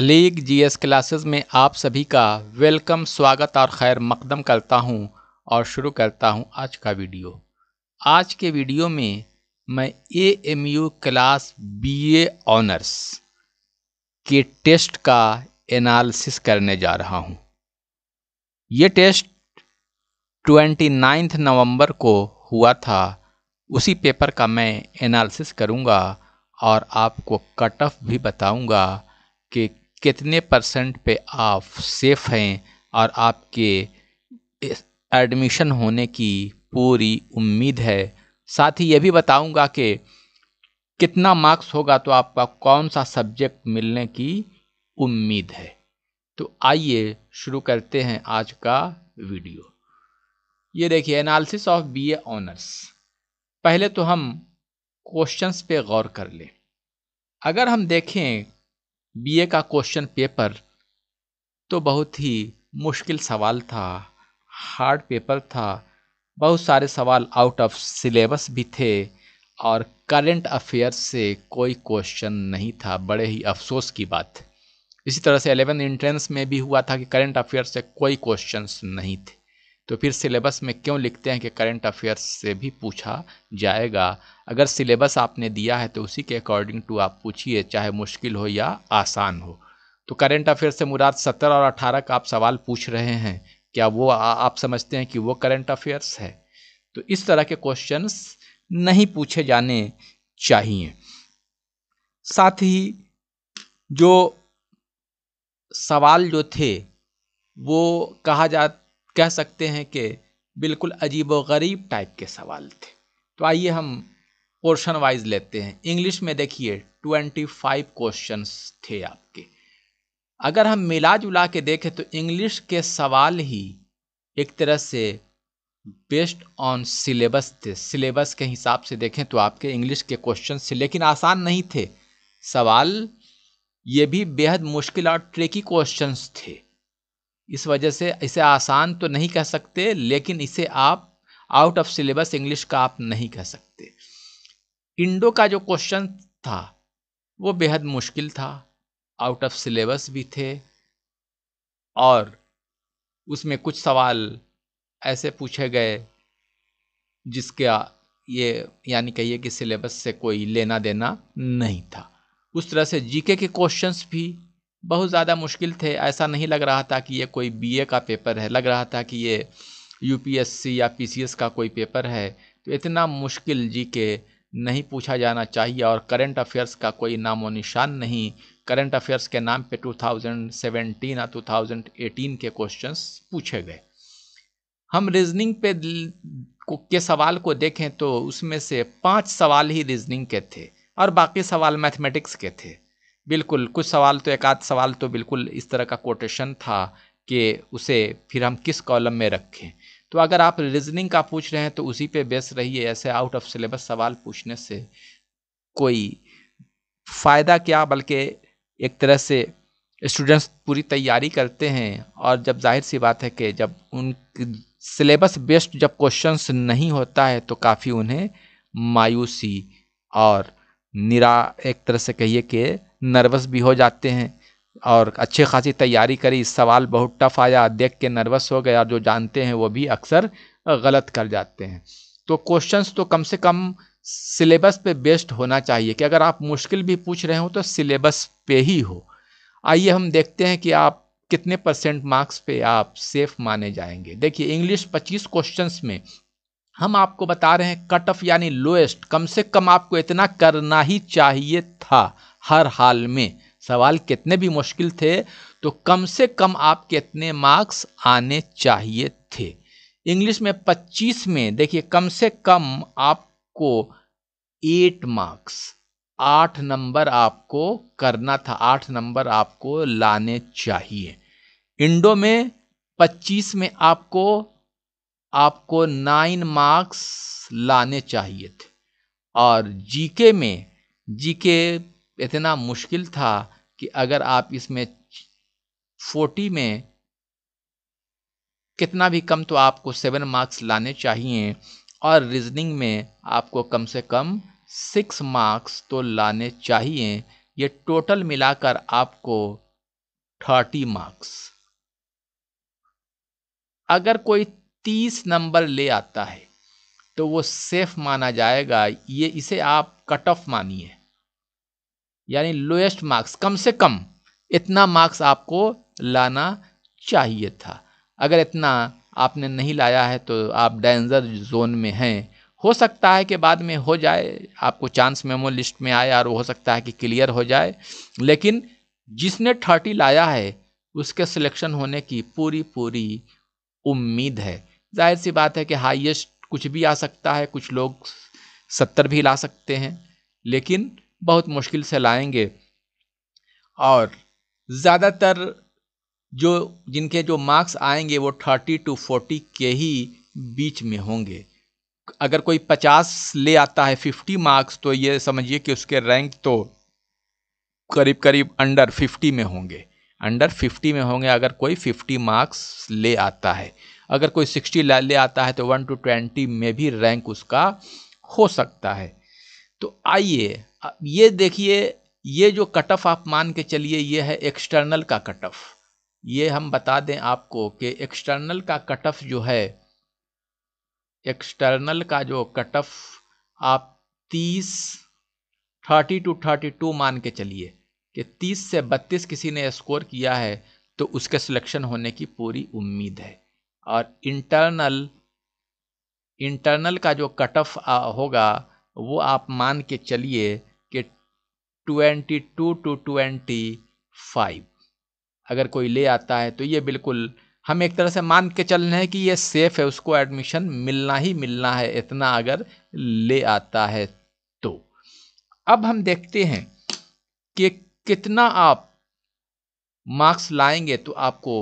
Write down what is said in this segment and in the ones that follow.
league GS classes में आप सभी का वेलकम स्वागत और खैर मकदम करता हूं और शुरू करता हूं आज का वीडियो आज के वीडियो में मैं A M U class BA honours के टेस्ट का एनालिसिस करने जा रहा हूं ये टेस्ट ट्वेंटी नाइन्थ नवम्बर को हुआ था उसी पेपर का मैं एनालिसिस करूंगा और आपको कट ऑफ भी बताऊंगा कि कितने परसेंट पे आप सेफ़ हैं और आपके एडमिशन होने की पूरी उम्मीद है साथ ही ये भी बताऊंगा कि कितना मार्क्स होगा तो आपका कौन सा सब्जेक्ट मिलने की उम्मीद है तो आइए शुरू करते हैं आज का वीडियो ये देखिए एनालिसिस ऑफ बीए ऑनर्स पहले तो हम क्वेश्चंस पे गौर कर लें अगर हम देखें बीए का क्वेश्चन पेपर तो बहुत ही मुश्किल सवाल था हार्ड पेपर था बहुत सारे सवाल आउट ऑफ सिलेबस भी थे और करंट अफेयर्स से कोई क्वेश्चन नहीं था बड़े ही अफसोस की बात इसी तरह से एलेवन इंट्रेंस में भी हुआ था कि करंट अफेयर्स से कोई क्वेश्चंस नहीं थे तो फिर सिलेबस में क्यों लिखते हैं कि करंट अफेयर्स से भी पूछा जाएगा अगर सिलेबस आपने दिया है तो उसी के अकॉर्डिंग टू आप पूछिए चाहे मुश्किल हो या आसान हो तो करंट अफेयर से मुराद सत्तर और अठारह का आप सवाल पूछ रहे हैं क्या वो आ, आप समझते हैं कि वो करंट अफेयर्स है तो इस तरह के क्वेश्चन नहीं पूछे जाने चाहिए साथ ही जो सवाल जो थे वो कहा जा कह सकते हैं कि बिल्कुल अजीब व गरीब टाइप के सवाल थे तो आइए हम पोर्शन वाइज लेते हैं इंग्लिश में देखिए ट्वेंटी फाइव क्वेश्चन थे आपके अगर हम मिला जुला के देखें तो इंग्लिश के सवाल ही एक तरह से बेस्ड ऑन सिलेबस थे सिलेबस के हिसाब से देखें तो आपके इंग्लिश के क्वेश्चन थे लेकिन आसान नहीं थे सवाल ये भी बेहद मुश्किल और ट्रिकी क्वेश्चंस थे इस वजह से इसे आसान तो नहीं कह सकते लेकिन इसे आप आउट ऑफ सिलेबस इंग्लिश का आप नहीं कह सकते इंडो का जो क्वेश्चन था वो बेहद मुश्किल था आउट ऑफ सिलेबस भी थे और उसमें कुछ सवाल ऐसे पूछे गए जिसका ये यानी कहिए कि सिलेबस से कोई लेना देना नहीं था उस तरह से जीके के क्वेश्चंस भी बहुत ज़्यादा मुश्किल थे ऐसा नहीं लग रहा था कि ये कोई बीए का पेपर है लग रहा था कि ये यूपीएससी या पीसीएस का कोई पेपर है तो इतना मुश्किल जी के नहीं पूछा जाना चाहिए और करंट अफेयर्स का कोई नामो निशान नहीं करंट अफेयर्स के नाम पे 2017 और 2018 के क्वेश्चंस पूछे गए हम रीजनिंग पे के सवाल को देखें तो उसमें से पांच सवाल ही रीजनिंग के थे और बाकी सवाल मैथमेटिक्स के थे बिल्कुल कुछ सवाल तो एक आध सवाल तो बिल्कुल इस तरह का कोटेशन था कि उसे फिर हम किस कॉलम में रखें तो अगर आप रीजनिंग का पूछ रहे हैं तो उसी पे बेस रहिए ऐसे आउट ऑफ सिलेबस सवाल पूछने से कोई फ़ायदा क्या बल्कि एक तरह से स्टूडेंट्स पूरी तैयारी करते हैं और जब जाहिर सी बात है कि जब उन सिलेबस बेस्ड जब क्वेश्चंस नहीं होता है तो काफ़ी उन्हें मायूसी और निरा एक तरह से कहिए कि नर्वस भी हो जाते हैं और अच्छे खासी तैयारी करी सवाल बहुत टफ आया देख के नर्वस हो गया जो जानते हैं वो भी अक्सर गलत कर जाते हैं तो क्वेश्चंस तो कम से कम सिलेबस पे बेस्ड होना चाहिए कि अगर आप मुश्किल भी पूछ रहे हो तो सिलेबस पे ही हो आइए हम देखते हैं कि आप कितने परसेंट मार्क्स पे आप सेफ माने जाएंगे देखिए इंग्लिश 25 क्वेश्चंस में हम आपको बता रहे हैं कट ऑफ यानी लोएस्ट कम से कम आपको इतना करना ही चाहिए था हर हाल में सवाल कितने भी मुश्किल थे तो कम से कम आपके इतने मार्क्स आने चाहिए थे इंग्लिश में 25 में देखिए कम से कम आपको एट मार्क्स आठ नंबर आपको करना था आठ नंबर आपको लाने चाहिए इंडो में 25 में आपको आपको नाइन मार्क्स लाने चाहिए थे और जीके में जीके इतना मुश्किल था कि अगर आप इसमें फोर्टी में कितना भी कम तो आपको सेवन मार्क्स लाने चाहिए और रीजनिंग में आपको कम से कम सिक्स मार्क्स तो लाने चाहिए ये टोटल मिलाकर आपको थर्टी मार्क्स अगर कोई तीस नंबर ले आता है तो वो सेफ माना जाएगा ये इसे आप कट ऑफ मानिए यानी लोएस्ट मार्क्स कम से कम इतना मार्क्स आपको लाना चाहिए था अगर इतना आपने नहीं लाया है तो आप डेंजर जोन में हैं हो सकता है कि बाद में हो जाए आपको चांस मेमो लिस्ट में आए और हो सकता है कि क्लियर हो जाए लेकिन जिसने थर्टी लाया है उसके सिलेक्शन होने की पूरी पूरी उम्मीद है जाहिर सी बात है कि हाईएस्ट कुछ भी आ सकता है कुछ लोग सत्तर भी ला सकते हैं लेकिन बहुत मुश्किल से लाएंगे और ज़्यादातर जो जिनके जो मार्क्स आएंगे वो थर्टी टू फोर्टी के ही बीच में होंगे अगर कोई पचास ले आता है फिफ्टी मार्क्स तो ये समझिए कि उसके रैंक तो करीब करीब अंडर फिफ्टी में होंगे अंडर फिफ्टी में होंगे अगर कोई फिफ्टी मार्क्स ले आता है अगर कोई सिक्सटी ले आता है तो वन टू ट्वेंटी में भी रैंक उसका हो सकता है तो आइए ये देखिए ये जो कट ऑफ आप मान के चलिए ये है एक्सटर्नल का कट ऑफ ये हम बता दें आपको कि एक्सटर्नल का कट ऑफ जो है एक्सटर्नल का जो कट ऑफ आप तीस थर्टी टू थर्टी टू मान के चलिए कि तीस से बत्तीस किसी ने स्कोर किया है तो उसके सिलेक्शन होने की पूरी उम्मीद है और इंटरनल इंटरनल का जो कट ऑफ होगा वो आप मान के चलिए कि twenty two two twenty five अगर कोई ले आता है तो ये बिल्कुल हम एक तरह से मान के चल रहे हैं कि ये सेफ़ है उसको एडमिशन मिलना ही मिलना है इतना अगर ले आता है तो अब हम देखते हैं कि कितना आप मार्क्स लाएंगे तो आपको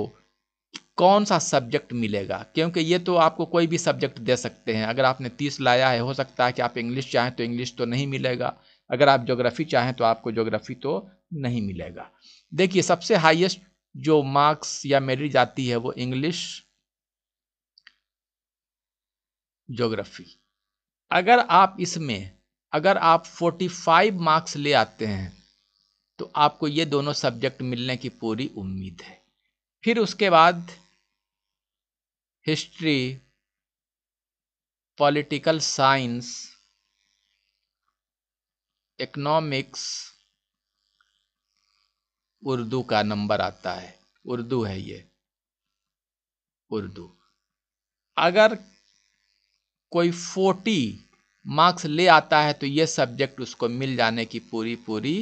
कौन सा सब्जेक्ट मिलेगा क्योंकि ये तो आपको कोई भी सब्जेक्ट दे सकते हैं अगर आपने तीस लाया है हो सकता है कि आप इंग्लिश चाहें तो इंग्लिश तो नहीं मिलेगा अगर आप जोग्राफ़ी चाहें तो आपको जोग्राफ़ी तो नहीं मिलेगा देखिए सबसे हाईएस्ट जो मार्क्स या मेरिट जाती है वो इंग्लिश ज्योग्राफी अगर आप इसमें अगर आप 45 मार्क्स ले आते हैं तो आपको ये दोनों सब्जेक्ट मिलने की पूरी उम्मीद है फिर उसके बाद history political science economics Urdu का नंबर आता है उर्दू है ये उर्दू अगर कोई फोर्टी मार्क्स ले आता है तो ये सब्जेक्ट उसको मिल जाने की पूरी पूरी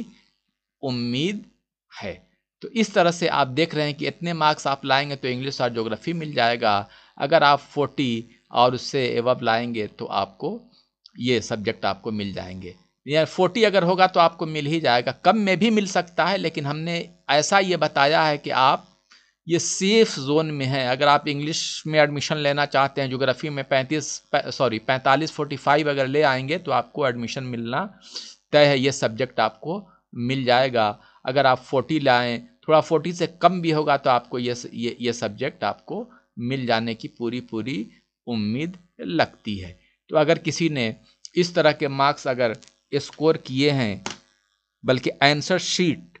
उम्मीद है तो इस तरह से आप देख रहे हैं कि इतने मार्क्स आप लाएंगे तो इंग्लिश और ज्योग्राफी मिल जाएगा अगर आप फोर्टी और उससे एवब लाएंगे तो आपको ये सब्जेक्ट आपको मिल जाएंगे या फोर्टी अगर होगा तो आपको मिल ही जाएगा कम में भी मिल सकता है लेकिन हमने ऐसा ये बताया है कि आप ये सेफ जोन में हैं अगर आप इंग्लिश में एडमिशन लेना चाहते हैं जोग्राफ़ी में पैंतीस सॉरी पैंतालीस फोर्टी फाइव अगर ले आएंगे तो आपको एडमिशन मिलना तय है ये सब्जेक्ट आपको मिल जाएगा अगर आप फोर्टी लाएँ थोड़ा फोर्टी से कम भी होगा तो आपको ये ये ये सब्जेक्ट आपको मिल जाने की पूरी पूरी उम्मीद लगती है तो अगर किसी ने इस तरह के मार्क्स अगर स्कोर किए हैं बल्कि आंसर शीट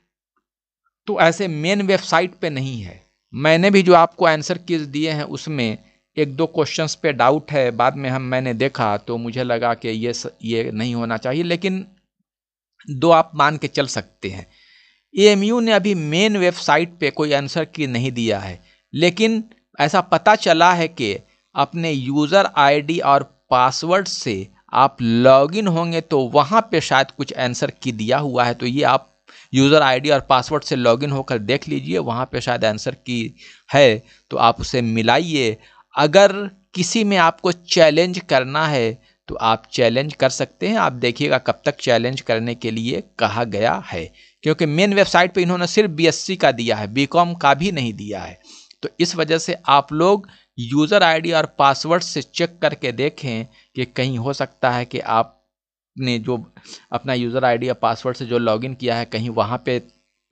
तो ऐसे मेन वेबसाइट पे नहीं है मैंने भी जो आपको आंसर किस दिए हैं उसमें एक दो क्वेश्चंस पे डाउट है बाद में हम मैंने देखा तो मुझे लगा कि ये ये नहीं होना चाहिए लेकिन दो आप मान के चल सकते हैं ए ने अभी मेन वेबसाइट पे कोई आंसर की नहीं दिया है लेकिन ऐसा पता चला है कि अपने यूज़र आईडी और पासवर्ड से आप लॉगिन होंगे तो वहाँ पे शायद कुछ आंसर की दिया हुआ है तो ये आप यूज़र आईडी और पासवर्ड से लॉगिन होकर देख लीजिए वहाँ पे शायद आंसर की है तो आप उसे मिलाइए अगर किसी में आपको चैलेंज करना है तो आप चैलेंज कर सकते हैं आप देखिएगा कब तक चैलेंज करने के लिए कहा गया है क्योंकि मेन वेबसाइट पे इन्होंने सिर्फ बीएससी का दिया है बीकॉम का भी नहीं दिया है तो इस वजह से आप लोग यूज़र आईडी और पासवर्ड से चेक करके देखें कि कहीं हो सकता है कि आपने जो अपना यूज़र आईडी या पासवर्ड से जो लॉगिन किया है कहीं वहाँ पे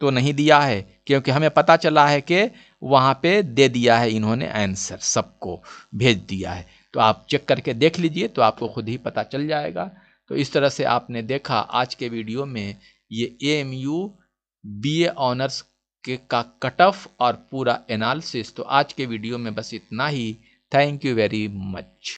तो नहीं दिया है क्योंकि हमें पता चला है कि वहाँ पे दे दिया है इन्होंने आंसर सबको भेज दिया है तो आप चेक करके देख लीजिए तो आपको खुद ही पता चल जाएगा तो इस तरह से आपने देखा आज के वीडियो में ये A M U B A honours के का कट ऑफ और पूरा एनालिसिस तो आज के वीडियो में बस इतना ही थैंक यू वेरी मच